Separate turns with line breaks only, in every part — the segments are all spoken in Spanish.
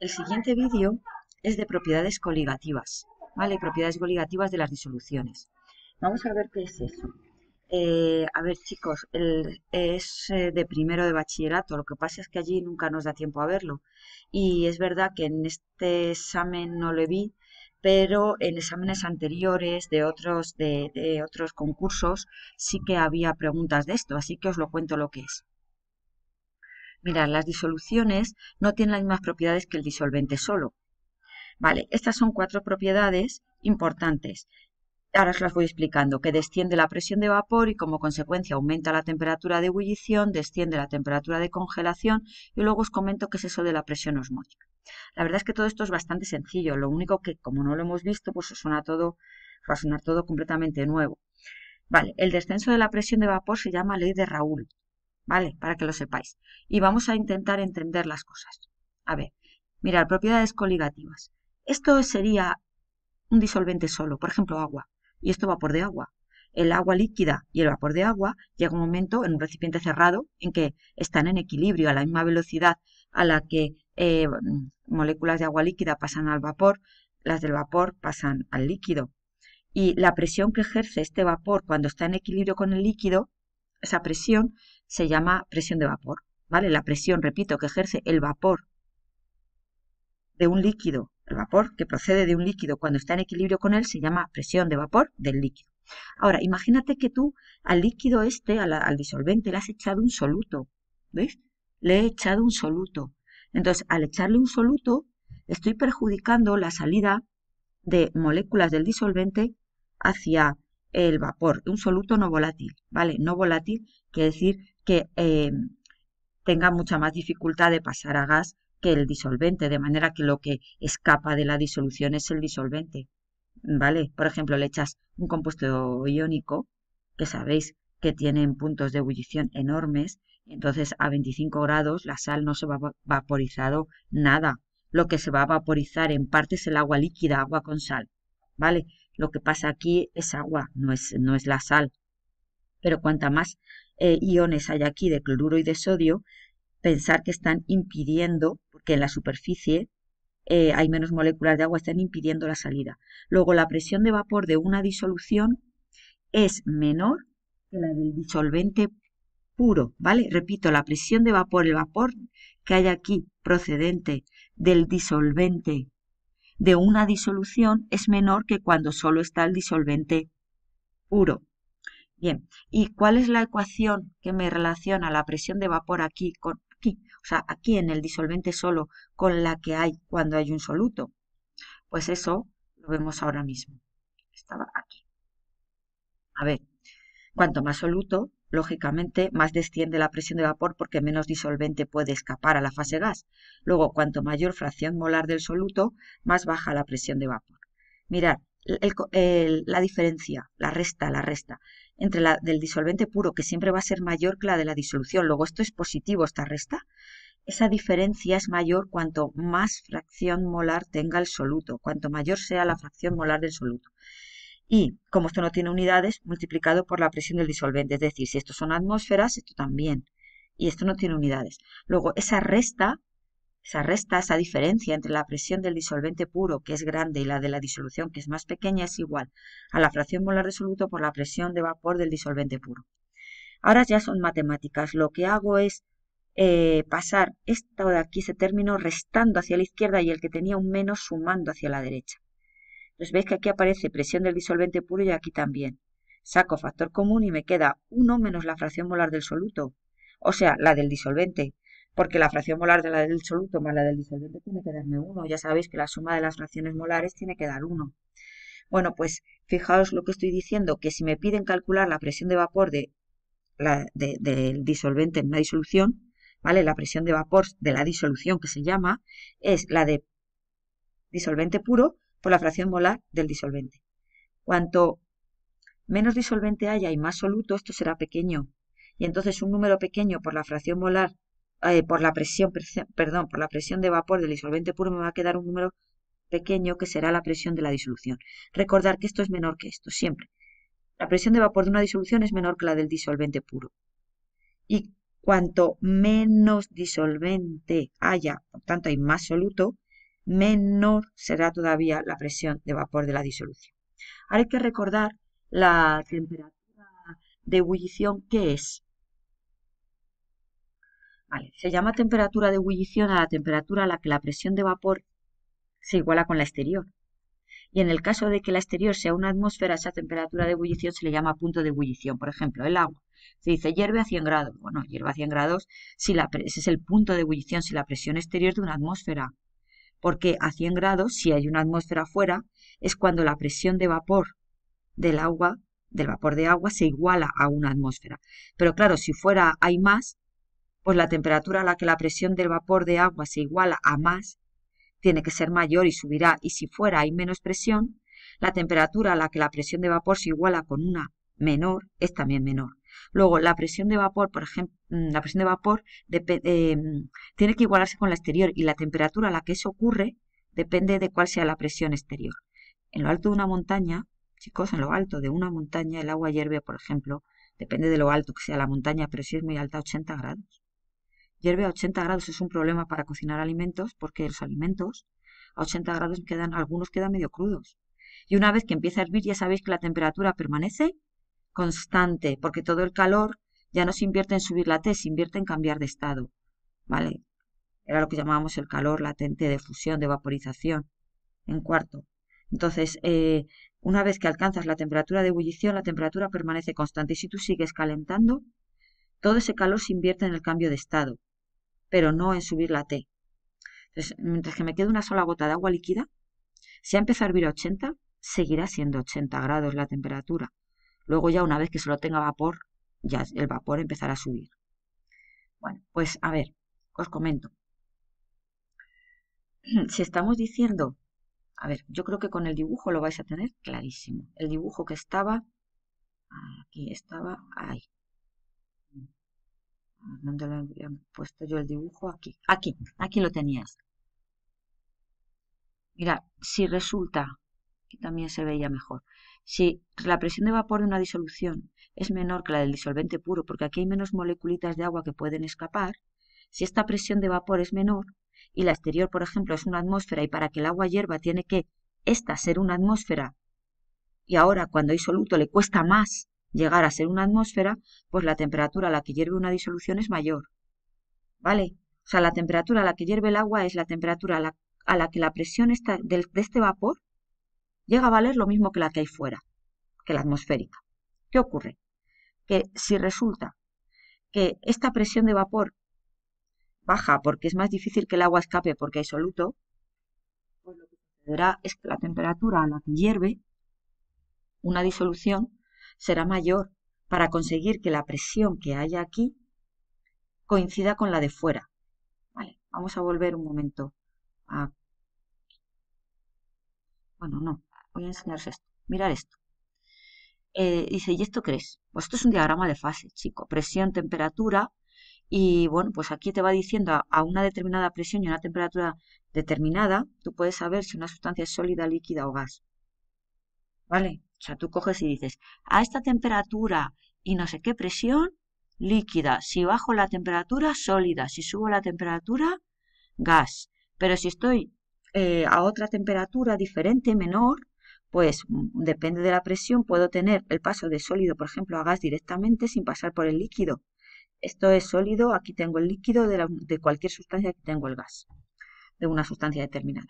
el siguiente vídeo es de propiedades coligativas, ¿vale? Propiedades coligativas de las disoluciones. Vamos a ver qué es eso. Eh, a ver, chicos, el, es eh, de primero de bachillerato. Lo que pasa es que allí nunca nos da tiempo a verlo. Y es verdad que en este examen no lo vi, pero en exámenes anteriores de otros, de otros concursos sí que había preguntas de esto. Así que os lo cuento lo que es. Mirad, las disoluciones no tienen las mismas propiedades que el disolvente solo. Vale, estas son cuatro propiedades importantes. Ahora os las voy explicando, que desciende la presión de vapor y como consecuencia aumenta la temperatura de ebullición, desciende la temperatura de congelación y luego os comento qué es eso de la presión osmótica. La verdad es que todo esto es bastante sencillo, lo único que como no lo hemos visto, pues suena todo, va a sonar todo completamente nuevo. Vale, el descenso de la presión de vapor se llama ley de Raúl ¿vale? Para que lo sepáis. Y vamos a intentar entender las cosas. A ver, mirar, propiedades coligativas. Esto sería un disolvente solo, por ejemplo, agua. Y esto vapor de agua. El agua líquida y el vapor de agua llega un momento en un recipiente cerrado en que están en equilibrio a la misma velocidad a la que eh, moléculas de agua líquida pasan al vapor, las del vapor pasan al líquido. Y la presión que ejerce este vapor cuando está en equilibrio con el líquido esa presión se llama presión de vapor, ¿vale? La presión, repito, que ejerce el vapor de un líquido, el vapor que procede de un líquido cuando está en equilibrio con él se llama presión de vapor del líquido. Ahora, imagínate que tú al líquido este, al, disolvente, le has echado un soluto, ¿ves? Le he echado un soluto. Entonces, al echarle un soluto, estoy perjudicando la salida de moléculas del disolvente hacia el vapor, un soluto no volátil, ¿vale? No volátil quiere decir que eh, tenga mucha más dificultad de pasar a gas que el disolvente, de manera que lo que escapa de la disolución es el disolvente, ¿vale? Por ejemplo, le echas un compuesto iónico, que sabéis que tienen puntos de ebullición enormes, entonces a 25 grados la sal no se va vaporizado nada. Lo que se va a vaporizar en parte es el agua líquida, agua con sal, ¿vale? Lo que pasa aquí es agua, no es, no es la sal. Pero cuanta más eh, iones hay aquí de cloruro y de sodio, pensar que están impidiendo, porque en la superficie eh, hay menos moléculas de agua, están impidiendo la salida. Luego, la presión de vapor de una disolución es menor que la del disolvente puro, ¿vale? Repito, la presión de vapor, el vapor que hay aquí procedente del disolvente de una disolución es menor que cuando solo está el disolvente puro. Bien, ¿y cuál es la ecuación que me relaciona la presión de vapor aquí con aquí? O sea, aquí en el disolvente solo con la que hay cuando hay un soluto. Pues eso lo vemos ahora mismo. Estaba aquí. A ver, cuanto más soluto, lógicamente, más desciende la presión de vapor porque menos disolvente puede escapar a la fase gas. Luego, cuanto mayor fracción molar del soluto, más baja la presión de vapor. Mirad, la diferencia, la resta, la resta, entre la del disolvente puro, que siempre va a ser mayor que la de la disolución, luego esto es positivo, esta resta, esa diferencia es mayor cuanto más fracción molar tenga el soluto, cuanto mayor sea la fracción molar del soluto y como esto no tiene unidades, multiplicado por la presión del disolvente. Es decir, si estos son atmósferas, esto también. Y esto no tiene unidades. Luego, esa resta, esa resta, esa diferencia entre la presión del disolvente puro, que es grande, y la de la disolución, que es más pequeña, es igual a la fracción molar de soluto por la presión de vapor del disolvente puro. Ahora ya son matemáticas. Lo que hago es eh, pasar esto de aquí, ese término, restando hacia la izquierda y el que tenía un menos sumando hacia la derecha. Entonces veis que aquí aparece presión del disolvente puro y aquí también. Saco factor común y me queda 1 menos la fracción molar del soluto, o sea, la del disolvente, porque la fracción molar de la del soluto más la del disolvente tiene que darme 1. Ya sabéis que la suma de las fracciones molares tiene que dar 1. Bueno, pues fijaos lo que estoy diciendo, que si me piden calcular la presión de vapor de la, del disolvente en una disolución, ¿vale? La presión de vapor de la disolución que se llama es la de disolvente puro por la fracción molar del disolvente. Cuanto menos disolvente haya y más soluto, esto será pequeño. Y entonces un número pequeño por la fracción molar, eh, por la presión, perdón, por la presión de vapor del disolvente puro me va a quedar un número pequeño que será la presión de la disolución. Recordar que esto es menor que esto, siempre. La presión de vapor de una disolución es menor que la del disolvente puro. Y cuanto menos disolvente haya, por tanto hay más soluto, menor será todavía la presión de vapor de la disolución. Ahora hay que recordar la temperatura de ebullición qué es. se llama temperatura de ebullición a la temperatura a la que la presión de vapor se iguala con la exterior. Y en el caso de que la exterior sea una atmósfera, esa temperatura de ebullición se le llama punto de ebullición. Por ejemplo, el agua. Se dice hierve a 100 grados. Bueno, hierve a 100 grados si ese es el punto de ebullición, si la presión exterior de una atmósfera porque a 100 grados, si hay una atmósfera afuera, es cuando la presión de vapor del agua, del vapor de agua, se iguala a una atmósfera. Pero claro, si fuera hay más, pues la temperatura a la que la presión del vapor de agua se iguala a más, tiene que ser mayor y subirá. Y si fuera hay menos presión, la temperatura a la que la presión de vapor se iguala con una menor es también menor. Luego, la presión de vapor, por ejemplo, mm, la presión de vapor eh, tiene que igualarse con la exterior y la temperatura a la que eso ocurre depende de cuál sea la presión exterior. En lo alto de una montaña, chicos, en lo alto de una montaña el agua hierve, por ejemplo, depende de lo alto que sea la montaña, pero si es muy alta, 80 grados. Hierve a 80 grados es un problema para cocinar alimentos porque los alimentos a 80 grados quedan, algunos quedan medio crudos. Y una vez que empieza a hervir ya sabéis que la temperatura permanece constante, porque todo el calor ya no se invierte en subir la T, se invierte en cambiar de estado, ¿vale? Era lo que llamábamos el calor latente de fusión, de vaporización, en cuarto. Entonces, eh, una vez que alcanzas la temperatura de ebullición, la temperatura permanece constante y si tú sigues calentando, todo ese calor se invierte en el cambio de estado, pero no en subir la T. Entonces, mientras que me quede una sola gota de agua líquida, si ha empezado a hervir a 80, seguirá siendo 80 grados la temperatura. Luego ya una vez que solo tenga vapor, ya el vapor empezará a subir. Bueno, pues a ver, os comento. Si estamos diciendo, a ver, yo creo que con el dibujo lo vais a tener clarísimo. El dibujo que estaba, aquí estaba, ahí. ¿Dónde lo habría puesto yo el dibujo? Aquí, aquí, aquí lo tenías. Mira, si resulta y también se veía mejor. Si la presión de vapor de una disolución es menor que la del disolvente puro, porque aquí hay menos moléculitas de agua que pueden escapar, si esta presión de vapor es menor y la exterior, por ejemplo, es una atmósfera y para que el agua hierva tiene que esta ser una atmósfera y ahora cuando hay soluto le cuesta más llegar a ser una atmósfera, pues la temperatura a la que hierve una disolución es mayor. ¿Vale? O sea, la temperatura a la que hierve el agua es la temperatura a la, que la presión de este vapor llega a valer lo mismo que la que hay fuera, que la atmosférica. ¿Qué ocurre? Que si resulta que esta presión de vapor baja porque es más difícil que el agua escape porque hay soluto, pues lo que sucederá es que la temperatura a la que hierve una disolución será mayor para conseguir que la presión que haya aquí coincida con la de fuera. Vale, vamos a volver un momento a... Bueno, no. Voy a enseñaros esto. Mirad esto. Eh, dice, ¿y esto qué es? Pues esto es un diagrama de fase, chico. Presión, temperatura. Y bueno, pues aquí te va diciendo a, una determinada presión y a una temperatura determinada, tú puedes saber si una sustancia es sólida, líquida o gas. ¿Vale? O sea, tú coges y dices, a esta temperatura y no sé qué presión, líquida. Si bajo la temperatura, sólida. Si subo la temperatura, gas. Pero si estoy eh, a otra temperatura diferente, menor, pues mm, depende de la presión, puedo tener el paso de sólido, por ejemplo, a gas directamente sin pasar por el líquido. Esto es sólido, aquí tengo el líquido, de, cualquier sustancia aquí tengo el gas, de una sustancia determinada.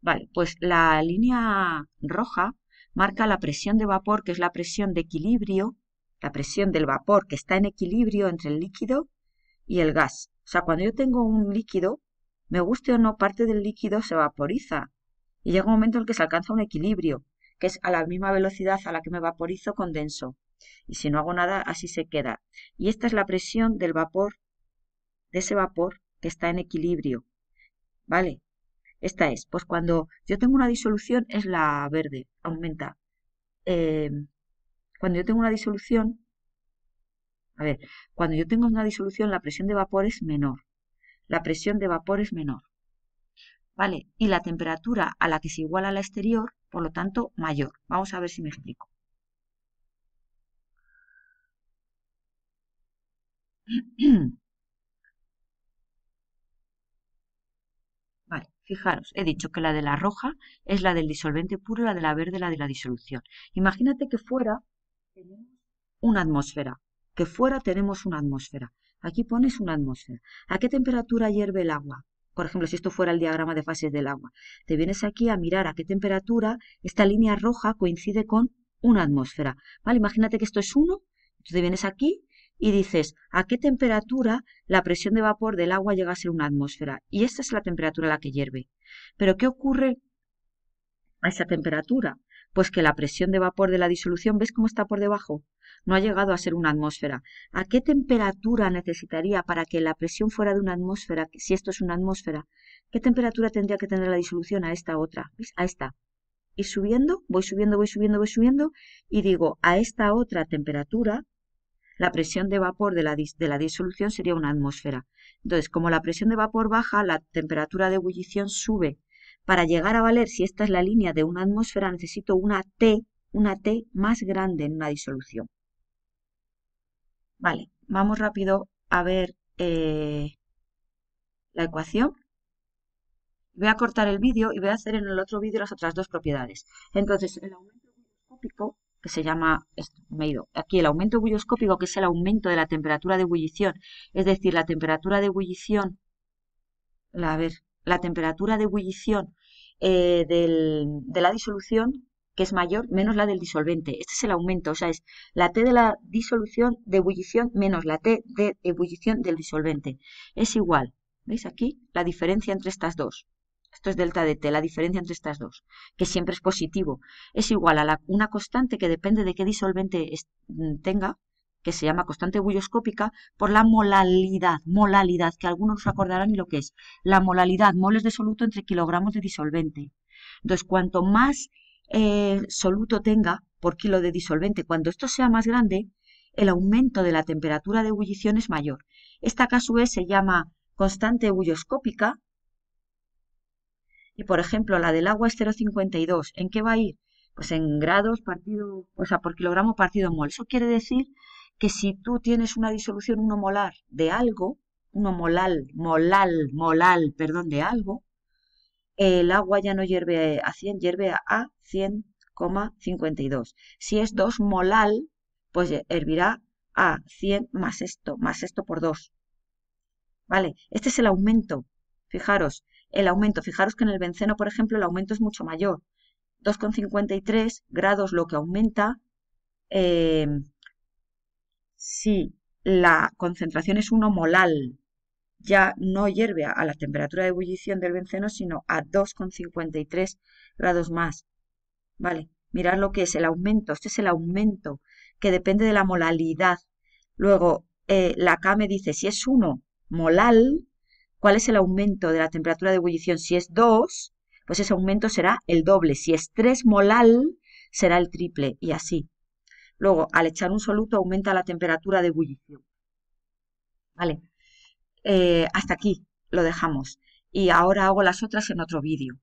Vale, pues la línea roja marca la presión de vapor, que es la presión de equilibrio, la presión del vapor que está en equilibrio entre el líquido y el gas. O sea, cuando yo tengo un líquido, me guste o no, parte del líquido se vaporiza y llega un momento en el que se alcanza un equilibrio, que es a la misma velocidad a la que me vaporizo, condenso. Y si no hago nada, así se queda. Y esta es la presión del vapor, de ese vapor que está en equilibrio. ¿Vale? Esta es, pues cuando yo tengo una disolución es la verde, aumenta. Eh, cuando yo tengo una disolución, a ver, cuando yo tengo una disolución la presión de vapor es menor. La presión de vapor es menor. ¿vale? Y la temperatura a la que se iguala la exterior, por lo tanto, mayor. Vamos a ver si me explico. Vale, fijaros, he dicho que la de la roja es la del disolvente puro, la de la verde la de la disolución. Imagínate que fuera tenemos una atmósfera, que fuera tenemos una atmósfera. Aquí pones una atmósfera. ¿A qué temperatura hierve el agua? Por ejemplo, si esto fuera el diagrama de fases del agua, te vienes aquí a mirar a qué temperatura esta línea roja coincide con una atmósfera. Imagínate que esto es 1, tú te vienes aquí y dices a qué temperatura la presión de vapor del agua llega a ser una atmósfera. Y esta es la temperatura a la que hierve. Pero ¿qué ocurre a esa temperatura? Pues que la presión de vapor de la disolución, ¿ves cómo está por debajo? No ha llegado a ser una atmósfera. ¿A qué temperatura necesitaría para que la presión fuera de una atmósfera, si esto es una atmósfera? ¿Qué temperatura tendría que tener la disolución a esta otra? ¿Ves? A esta. Y subiendo, voy subiendo, voy subiendo, voy subiendo, y digo, a esta otra temperatura, la presión de vapor de la, de la disolución sería una atmósfera. Entonces, como la presión de vapor baja, la temperatura de ebullición sube. Para llegar a valer si esta es la línea de una atmósfera necesito una T, una T más grande en una disolución. Vale, vamos rápido a ver eh, la ecuación. Voy a cortar el vídeo y voy a hacer en el otro vídeo las otras dos propiedades. Entonces, el aumento bulloscópico, que se llama, me he ido, aquí el aumento bulloscópico, que es el aumento de la temperatura de ebullición, es decir, la temperatura de ebullición, la, a ver, la temperatura de ebullición eh, del, de la disolución, que es mayor, menos la del disolvente. Este es el aumento, o sea, es la T de la disolución de ebullición menos la T de ebullición del disolvente. Es igual, ¿veis aquí? La diferencia entre estas dos. Esto es delta de T, la diferencia entre estas dos, que siempre es positivo. Es igual a la, una constante que depende de qué disolvente mm, tenga, que se llama constante bulloscópica por la molalidad, molalidad, que algunos acordarán y lo que es. La molalidad, moles de soluto entre kilogramos de disolvente. Entonces, cuanto más eh, soluto tenga por kilo de disolvente, cuando esto sea más grande, el aumento de la temperatura de ebullición es mayor. Esta caso se llama constante bulloscópica y, por ejemplo, la del agua es 0,52. ¿En qué va a ir? Pues en grados partido, o sea, por kilogramo partido mol. Eso quiere decir que si tú tienes una disolución molar de algo, 1 molal, molal, perdón, de algo, el agua ya no hierve a 100, hierve a 100,52. Si es 2 molal, pues hervirá a 100 más esto, más esto por 2. ¿Vale? Este es el aumento. Fijaros, el aumento. Fijaros que en el benceno, por ejemplo, el aumento es mucho mayor. 2,53 grados lo que aumenta. Eh, si la concentración es 1 molal, ya no hierve a la temperatura de ebullición del benceno, sino a 2,53 grados más. Vale, mirad lo que es el aumento. Este es el aumento que depende de la molalidad. Luego, eh, la K me dice si es 1 molal, ¿cuál es el aumento de la temperatura de ebullición? Si es 2, pues ese aumento será el doble. Si es 3 molal, será el triple y así. Luego, al echar un soluto aumenta la temperatura de ebullición. Vale, eh, hasta aquí lo dejamos y ahora hago las otras en otro vídeo.